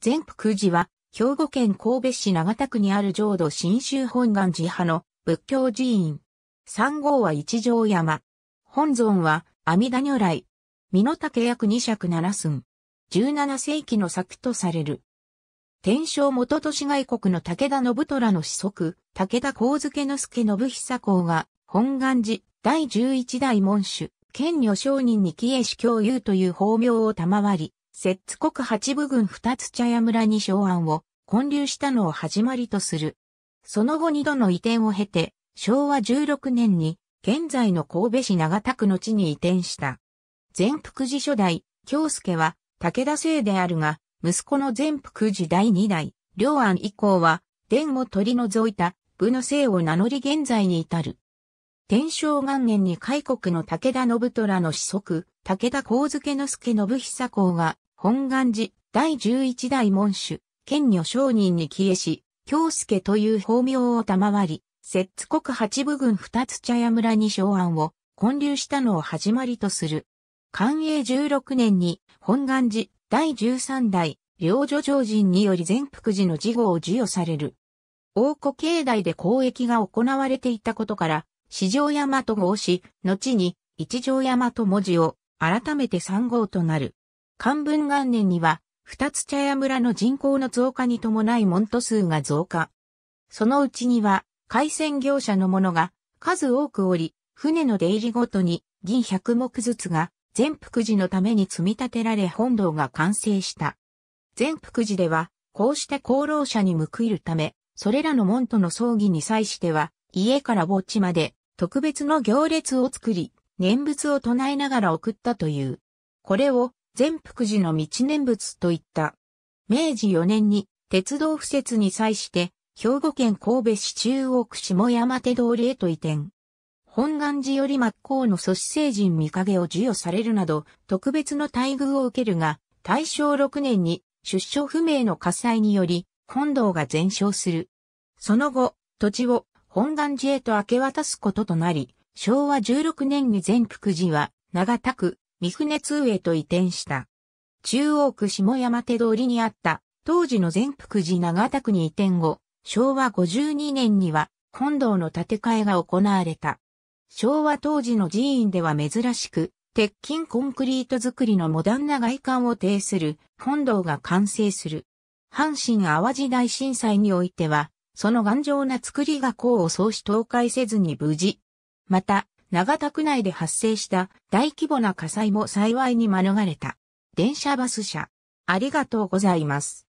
全福寺は、兵庫県神戸市長田区にある浄土真宗本願寺派の仏教寺院。三号は一条山。本尊は阿弥陀如来。身の丈約二尺七寸。十七世紀の作とされる。天正元都市外国の武田信虎の子息、武田光月之助信久公が、本願寺第十一代門主、県女商人に帰依し教有という法名を賜り、摂津国八部郡二つ茶屋村に昭安を建立したのを始まりとする。その後二度の移転を経て、昭和16年に現在の神戸市長田区の地に移転した。全福寺初代、京介は武田姓であるが、息子の全福寺第二代、両安以降は、伝を取り除いた部の姓を名乗り現在に至る。天正元年に開国の武田信虎の子息、武田光介之助信久公が本願寺第十一代門主、県女商人に帰依し、京介という法名を賜り、摂津国八部郡二つ茶屋村に昭安を建立したのを始まりとする。寛永十六年に本願寺第十三代領女上人により全福寺の事後を授与される。大古境内で交易が行われていたことから、四条山と号し、後に一条山と文字を改めて三号となる。漢文元年には、二つ茶屋村の人口の増加に伴い門徒数が増加。そのうちには、海鮮業者の者が数多くおり、船の出入りごとに銀百目ずつが全福寺のために積み立てられ本堂が完成した。全福寺では、こうして功労者に報いるため、それらの門徒の葬儀に際しては、家から墓地まで特別の行列を作り、念仏を唱えながら送ったという。これを全福寺の道念仏といった。明治4年に鉄道敷設に際して、兵庫県神戸市中央区下山手通りへと移転。本願寺より真っ向の祖師聖人見影を授与されるなど、特別の待遇を受けるが、大正6年に出所不明の火災により、本堂が全焼する。その後、土地を本願寺へと明け渡すこととなり、昭和16年に全福寺は長田区三船通へと移転した。中央区下山手通りにあった当時の全福寺長田区に移転後、昭和52年には本堂の建て替えが行われた。昭和当時の寺院では珍しく、鉄筋コンクリート造りのモダンな外観を呈する本堂が完成する。阪神淡路大震災においては、その頑丈な造りが功を奏し倒壊せずに無事。また、長田区内で発生した大規模な火災も幸いに免れた。電車バス車。ありがとうございます。